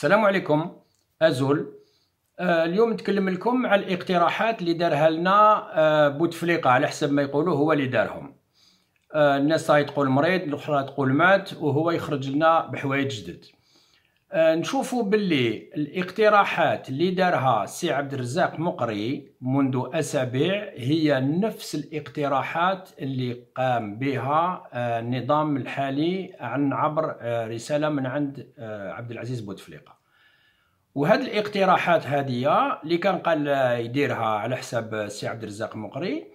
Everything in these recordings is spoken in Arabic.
السلام عليكم أزول آه، اليوم نتكلم لكم على الاقتراحات اللي دارها لنا آه، بوتفليقة على حسب ما يقولوا هو اللي دارهم آه الناس تقول مريض الأخرى تقول مات وهو يخرج لنا بحوايج جدد آه، نشوفوا باللي الاقتراحات اللي دارها سي عبد الرزاق مقري منذ اسابيع هي نفس الاقتراحات اللي قام بها آه، النظام الحالي عن عبر آه، رساله من عند عبد العزيز بوتفليقه وهذه الاقتراحات هذه اللي كان قال يديرها على حساب سي عبد الرزاق مقري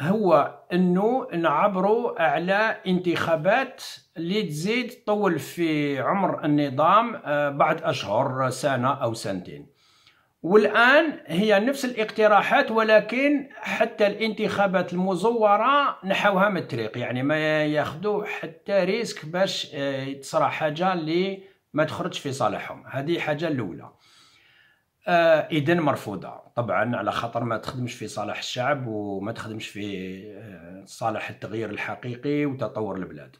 هو انه نعبروا على انتخابات اللي تزيد طول في عمر النظام آه، بعد اشهر سنه او سنتين والان هي نفس الاقتراحات ولكن حتى الانتخابات المزوره نحوها من الطريق يعني ما ياخذوا حتى ريسك باش آه، تصرى حاجه اللي ما تخرجش في صالحهم هذه حاجه الاولى اذا آه، مرفوضه طبعا على خاطر ما تخدمش في صالح الشعب وما تخدمش في آه، صالح التغيير الحقيقي وتطور البلاد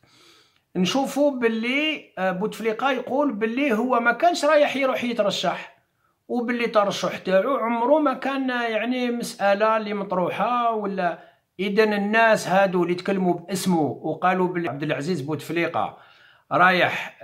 نشوفوا باللي آه، بوتفليقه يقول باللي هو ما كانش رايح يروح يترشح وباللي ترشح تاعو عمره ما كان يعني مساله اللي مطروحه ولا اذا الناس هادو اللي تكلموا باسمه وقالوا باللي عبد العزيز بوتفليقه رايح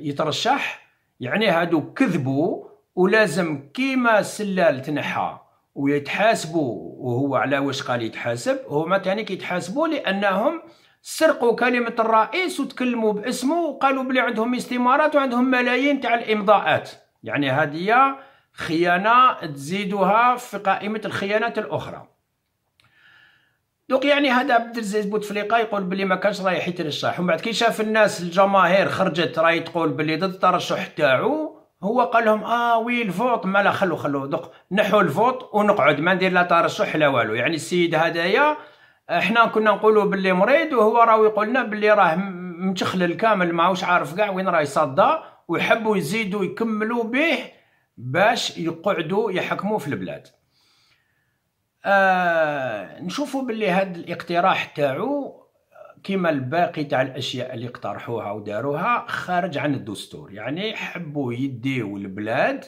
يترشح يعني هادو كذبوا ولازم كيما سلال تنحى ويتحاسبوا وهو على واش قال يتحاسب هما تاني كيتحاسبوا لانهم سرقوا كلمة الرئيس وتكلموا باسمه وقالوا بلي عندهم استمارات وعندهم ملايين تاع الإمضاءات يعني هذه خيانة تزيدها في قائمة الخيانات الأخرى دوك يعني هذا عبد العزيز بوتفليقه يقول بلي ما كانش رايح يترشح ومن بعد كي شاف الناس الجماهير خرجت راهي تقول بلي ضد الترشح تاعو هو قال لهم اه وي الفوط مالا خلو خلو دوك نحو الفوط ونقعد ما ندير لا ترشح لا والو يعني السيد هدايا احنا كنا نقولوا باللي مريض وهو راهو يقول لنا باللي راه متخلل كامل ماهوش عارف كاع وين راه يصدى ويحبوا يزيدوا يكملوا به باش يقعدوا يحكموا في البلاد آه نشوفوا باللي هذا الاقتراح تاعو كيما الباقي تاع الاشياء اللي اقترحوها وداروها خارج عن الدستور يعني حبوا يديو البلاد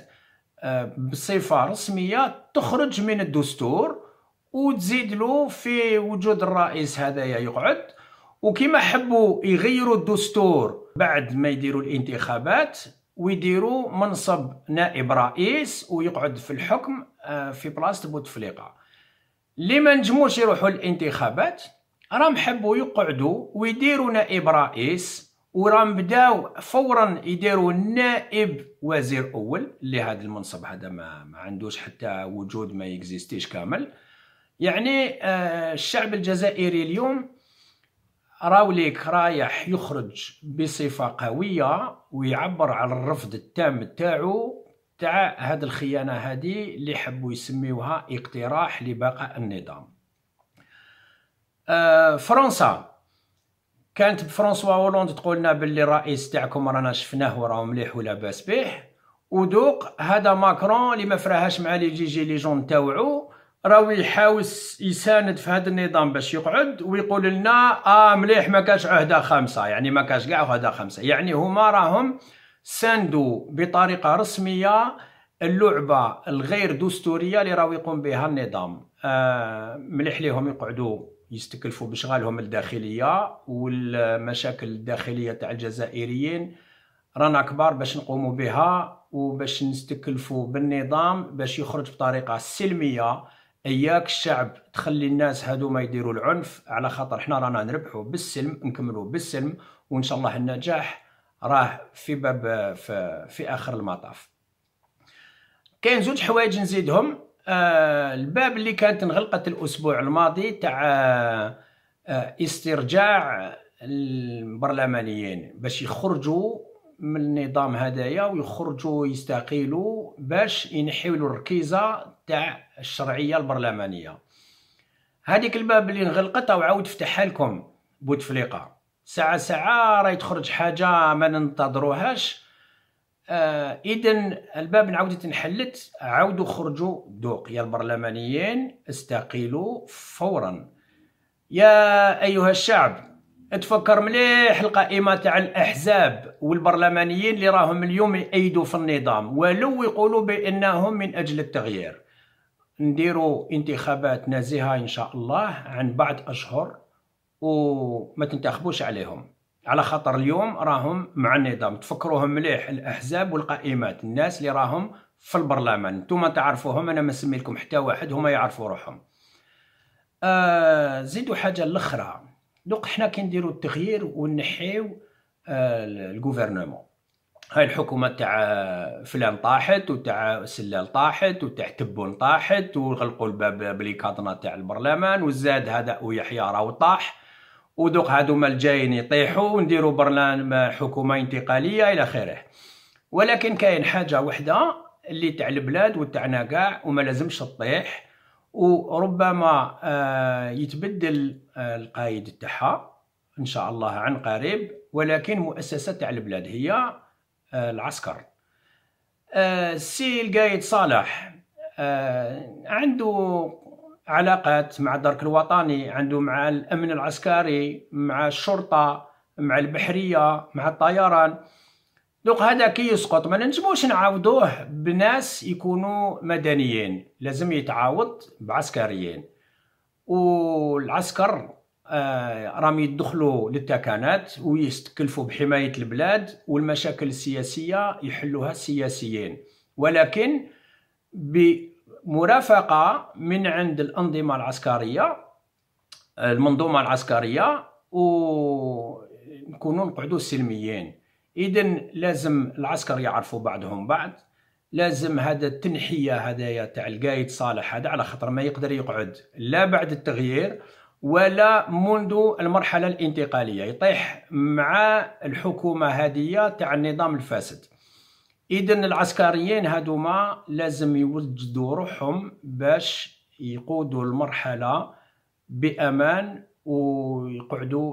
آه، بصفه رسميه تخرج من الدستور وتزيد له في وجود الرئيس هذايا يقعد وكما حبوا يغيروا الدستور بعد ما يديروا الانتخابات ويديروا منصب نائب رئيس ويقعد في الحكم آه، في بلاصه بوتفليقه لما نجموش يروحوا الانتخابات راهم حبوا يقعدوا ويديروا نائب رئيس ورام بداو فورا يديروا نائب وزير اول اللي هذا المنصب هذا ما, ما عندوش حتى وجود ما يكزيستيش كامل يعني آه، الشعب الجزائري اليوم راوليك رايح يخرج بصفة قوية ويعبر على الرفض التام تاعو تاع هاد الخيانة هادي اللي حبوا يسميوها اقتراح لبقاء النظام آه، فرنسا كانت بفرنسوا هولوند تقولنا باللي الرئيس تاعكم رانا شفناه وراه مليح باس بيه ودوق هذا ماكرون اللي ما فراهاش مع لي جي جي لي جون تاوعو راهو يحاول يساند في هذا النظام باش يقعد ويقول لنا اه مليح ما كاش عهده خمسه يعني ما كاش كاع عهده خمسه يعني هما راهم ساندوا بطريقه رسميه اللعبه الغير دستوريه اللي راهو يقوم بها النظام آه مليح ليهم يقعدوا يستكلفوا بشغالهم الداخليه والمشاكل الداخليه تاع الجزائريين رانا كبار باش نقوموا بها وباش نستكلفوا بالنظام باش يخرج بطريقه سلميه اياك الشعب تخلي الناس هادو ما يديروا العنف على خاطر حنا رانا نربحوا بالسلم نكملوا بالسلم وان شاء الله النجاح راه في باب في, في اخر المطاف كاين زوج حوايج نزيدهم آه، الباب اللي كانت انغلقت الاسبوع الماضي تاع آه، آه، استرجاع البرلمانيين باش يخرجوا من النظام هدايا ويخرجوا يستقيلوا باش ينحيوا الركيزه تاع الشرعيه البرلمانيه هذيك الباب اللي انغلقت او عاود فتحها لكم بوتفليقه ساعه ساعه راهي تخرج حاجه ما ننتظروهاش آه اذا الباب عودة انحلت عاودوا خرجوا دوق يا البرلمانيين استقيلوا فورا يا ايها الشعب تفكر مليح القائمة تاع الأحزاب والبرلمانيين اللي راهم اليوم يأيدوا في النظام ولو يقولوا بأنهم من أجل التغيير نديروا انتخابات نزيهة إن شاء الله عن بعد أشهر وما تنتخبوش عليهم على خاطر اليوم راهم مع النظام تفكروهم مليح الاحزاب والقائمات الناس اللي راهم في البرلمان نتوما تعرفوهم انا ما نسمي لكم حتى واحد هما يعرفوا روحهم آه زيدوا حاجه الاخرى دوك حنا كي نديروا التغيير ونحيو آه الغوفرنمون هاي الحكومه تاع فلان طاحت وتاع سلال طاحت وتاع تبون طاحت وغلقوا الباب بلي كادنا تاع البرلمان وزاد هذا ويحيى راهو طاح ودوق هادو هما الجايين يطيحوا ونديروا برنامج حكومه انتقاليه الى اخره ولكن كاين حاجه وحده اللي تاع البلاد وتاعنا كاع وما لازمش تطيح وربما آه، يتبدل آه، القائد تاعها ان شاء الله عن قريب ولكن مؤسسه تاع البلاد هي آه، العسكر سي القايد صالح عنده علاقات مع الدرك الوطني عنده مع الامن العسكري مع الشرطه مع البحريه مع الطيران دوك هذا كي يسقط ما نجموش نعاودوه بناس يكونوا مدنيين لازم يتعاوض بعسكريين والعسكر آه راهم يدخلوا للتكانات ويستكلفوا بحمايه البلاد والمشاكل السياسيه يحلوها السياسيين ولكن ب مرافقه من عند الانظمه العسكريه المنظومه العسكريه ونكونوا نقعدوا سلميين إذن لازم العسكر يعرفوا بعضهم بعض لازم هذا التنحيه هذايا تاع القايد صالح هذا على خاطر ما يقدر يقعد لا بعد التغيير ولا منذ المرحله الانتقاليه يطيح مع الحكومه هذه تاع النظام الفاسد إذن العسكريين هادوما لازم يوجدوا روحهم باش يقودوا المرحله بامان ويقعدوا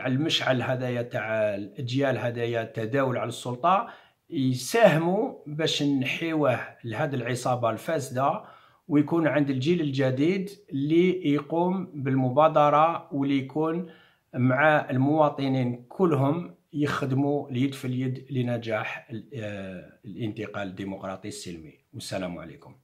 على المشعل هدايا تاع الاجيال هدايا التداول على السلطه يساهموا باش نحيوه لهذه العصابه الفاسده ويكون عند الجيل الجديد اللي يقوم بالمبادره واللي يكون مع المواطنين كلهم يخدموا اليد في اليد لنجاح آه، الانتقال الديمقراطي السلمي والسلام عليكم